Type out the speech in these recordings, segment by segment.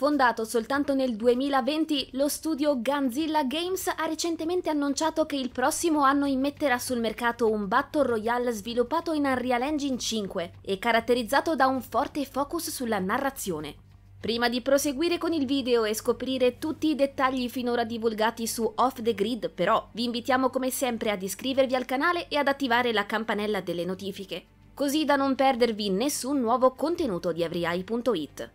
Fondato soltanto nel 2020, lo studio Ganzilla Games ha recentemente annunciato che il prossimo anno immetterà sul mercato un Battle Royale sviluppato in Unreal Engine 5 e caratterizzato da un forte focus sulla narrazione. Prima di proseguire con il video e scoprire tutti i dettagli finora divulgati su Off the Grid, però, vi invitiamo come sempre ad iscrivervi al canale e ad attivare la campanella delle notifiche, così da non perdervi nessun nuovo contenuto di avriai.it.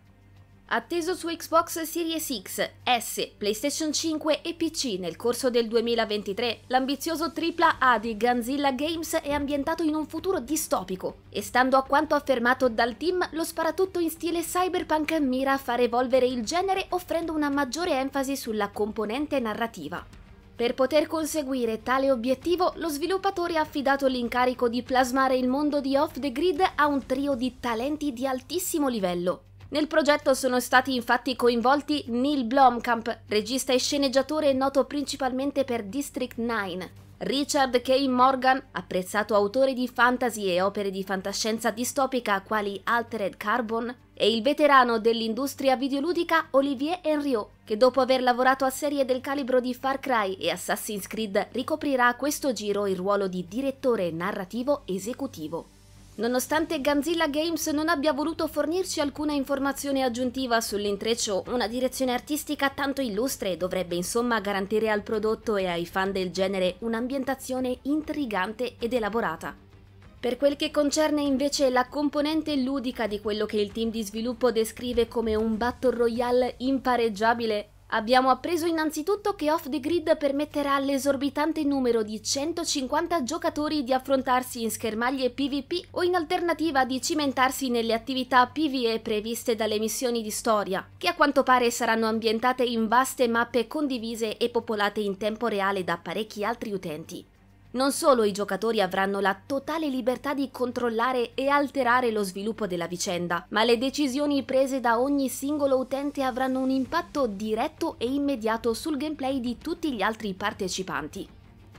Atteso su Xbox Series X, S, PlayStation 5 e PC nel corso del 2023, l'ambizioso AAA di Godzilla Games è ambientato in un futuro distopico e stando a quanto affermato dal team, lo sparatutto in stile cyberpunk mira a far evolvere il genere offrendo una maggiore enfasi sulla componente narrativa. Per poter conseguire tale obiettivo, lo sviluppatore ha affidato l'incarico di plasmare il mondo di Off the Grid a un trio di talenti di altissimo livello, nel progetto sono stati infatti coinvolti Neil Blomkamp, regista e sceneggiatore noto principalmente per District 9, Richard K. Morgan, apprezzato autore di fantasy e opere di fantascienza distopica quali Altered Carbon, e il veterano dell'industria videoludica Olivier Henriot, che dopo aver lavorato a serie del calibro di Far Cry e Assassin's Creed ricoprirà a questo giro il ruolo di direttore narrativo esecutivo. Nonostante Godzilla Games non abbia voluto fornirci alcuna informazione aggiuntiva sull'intreccio, una direzione artistica tanto illustre dovrebbe insomma garantire al prodotto e ai fan del genere un'ambientazione intrigante ed elaborata. Per quel che concerne invece la componente ludica di quello che il team di sviluppo descrive come un battle royale impareggiabile, Abbiamo appreso innanzitutto che Off the Grid permetterà all'esorbitante numero di 150 giocatori di affrontarsi in schermaglie PvP o in alternativa di cimentarsi nelle attività PvE previste dalle missioni di storia, che a quanto pare saranno ambientate in vaste mappe condivise e popolate in tempo reale da parecchi altri utenti. Non solo i giocatori avranno la totale libertà di controllare e alterare lo sviluppo della vicenda, ma le decisioni prese da ogni singolo utente avranno un impatto diretto e immediato sul gameplay di tutti gli altri partecipanti.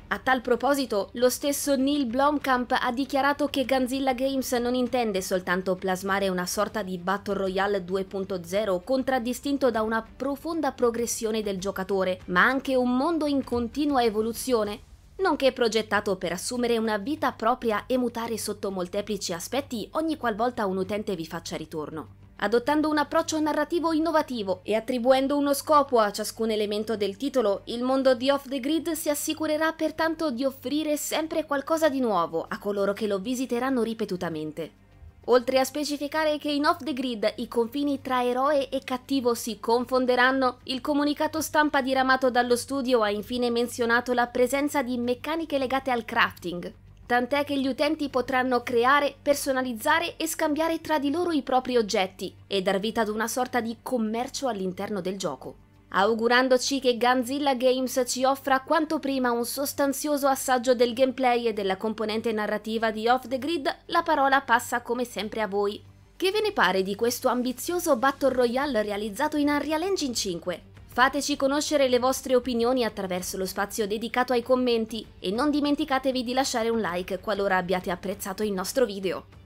A tal proposito, lo stesso Neil Blomkamp ha dichiarato che Godzilla Games non intende soltanto plasmare una sorta di Battle Royale 2.0 contraddistinto da una profonda progressione del giocatore, ma anche un mondo in continua evoluzione, nonché progettato per assumere una vita propria e mutare sotto molteplici aspetti ogni qualvolta un utente vi faccia ritorno. Adottando un approccio narrativo innovativo e attribuendo uno scopo a ciascun elemento del titolo, il mondo di Off the Grid si assicurerà pertanto di offrire sempre qualcosa di nuovo a coloro che lo visiteranno ripetutamente. Oltre a specificare che in Off the Grid i confini tra eroe e cattivo si confonderanno, il comunicato stampa diramato dallo studio ha infine menzionato la presenza di meccaniche legate al crafting, tant'è che gli utenti potranno creare, personalizzare e scambiare tra di loro i propri oggetti e dar vita ad una sorta di commercio all'interno del gioco augurandoci che Godzilla Games ci offra quanto prima un sostanzioso assaggio del gameplay e della componente narrativa di Off the Grid, la parola passa come sempre a voi. Che ve ne pare di questo ambizioso Battle Royale realizzato in Unreal Engine 5? Fateci conoscere le vostre opinioni attraverso lo spazio dedicato ai commenti e non dimenticatevi di lasciare un like qualora abbiate apprezzato il nostro video.